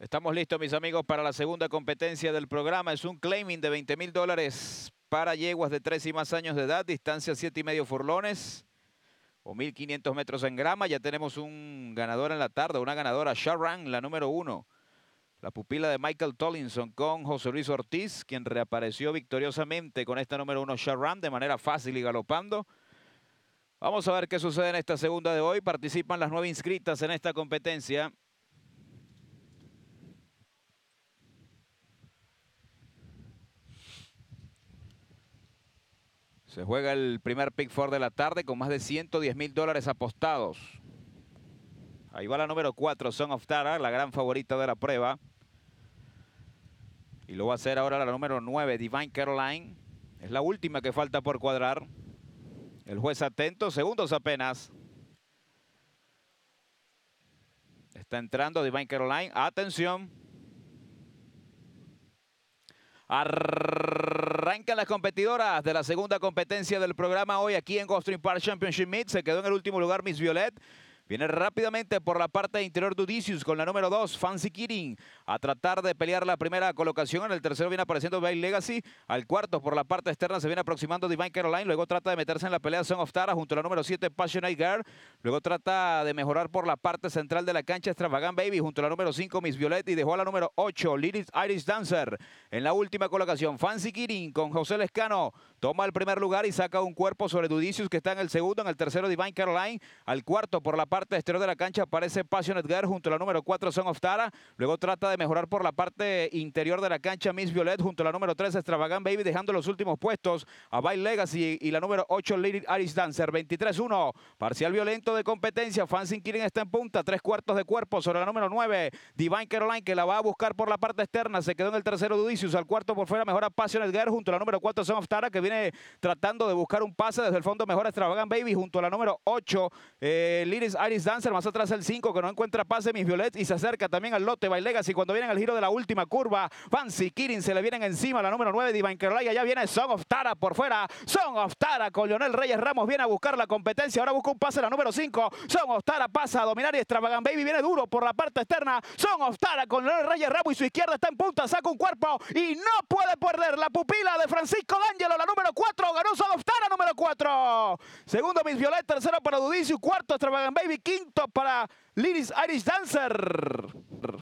Estamos listos, mis amigos, para la segunda competencia del programa. Es un claiming de 20 mil dólares para yeguas de 3 y más años de edad, distancia 7 y medio furlones o 1500 metros en grama. Ya tenemos un ganador en la tarde, una ganadora, Sharon, la número uno. La pupila de Michael Tollinson con José Luis Ortiz, quien reapareció victoriosamente con esta número uno, Sharon, de manera fácil y galopando. Vamos a ver qué sucede en esta segunda de hoy. Participan las nueve inscritas en esta competencia. Se juega el primer pick four de la tarde con más de 110 mil dólares apostados. Ahí va la número cuatro, Son of Tara, la gran favorita de la prueba. Y lo va a hacer ahora la número nueve, Divine Caroline. Es la última que falta por cuadrar. El juez atento, segundos apenas. Está entrando Divine Caroline. Atención. Arrancan las competidoras de la segunda competencia del programa hoy aquí en Gulfstream Park Championship Meet. Se quedó en el último lugar Miss Violet. Viene rápidamente por la parte interior Dudicius con la número 2, Fancy Kirin, a tratar de pelear la primera colocación. En el tercero viene apareciendo Bay Legacy. Al cuarto por la parte externa se viene aproximando Divine Caroline. Luego trata de meterse en la pelea Son of Tara junto a la número 7, Passionate Girl. Luego trata de mejorar por la parte central de la cancha Extravagant Baby junto a la número 5, Miss Violet. Y dejó a la número 8, Lilith Irish Dancer. En la última colocación, Fancy Kirin con José Lescano. Toma el primer lugar y saca un cuerpo sobre Dudicius que está en el segundo. En el tercero, Divine Caroline. Al cuarto por la parte parte exterior de la cancha aparece Passionate Edgar junto a la número 4 Son of Luego trata de mejorar por la parte interior de la cancha Miss Violet junto a la número 3 Extravagant Baby dejando los últimos puestos a By Legacy y la número 8 Lady Aris Dancer. 23-1. Parcial violento de competencia. Fancy Kirin está en punta. Tres cuartos de cuerpo sobre la número 9 Divine Caroline que la va a buscar por la parte externa. Se quedó en el tercero Dudicius. Al cuarto por fuera mejora Passionate Edgar junto a la número 4 Son of que viene tratando de buscar un pase desde el fondo mejora Extravagant Baby junto a la número 8 eh, Liris Iris Dancer, más atrás el 5 que no encuentra pase, Miss Violet y se acerca también al lote by y cuando vienen al giro de la última curva. Fancy Kirin se le vienen encima la número 9 Divan Kerlay, allá viene Son of Tara por fuera, Son of Tara con Lionel Reyes Ramos viene a buscar la competencia, ahora busca un pase la número 5, Son of Tara pasa a dominar y Estravagan Baby viene duro por la parte externa, Son of Tara con Lionel Reyes Ramos y su izquierda está en punta, saca un cuerpo y no puede perder la pupila de Francisco D'Angelo, la número 4, ganó Son of Tara número 4, segundo Miss Violet, tercero para Dudicio, cuarto Estravagan Baby y Quinto para Liris Irish Dancer.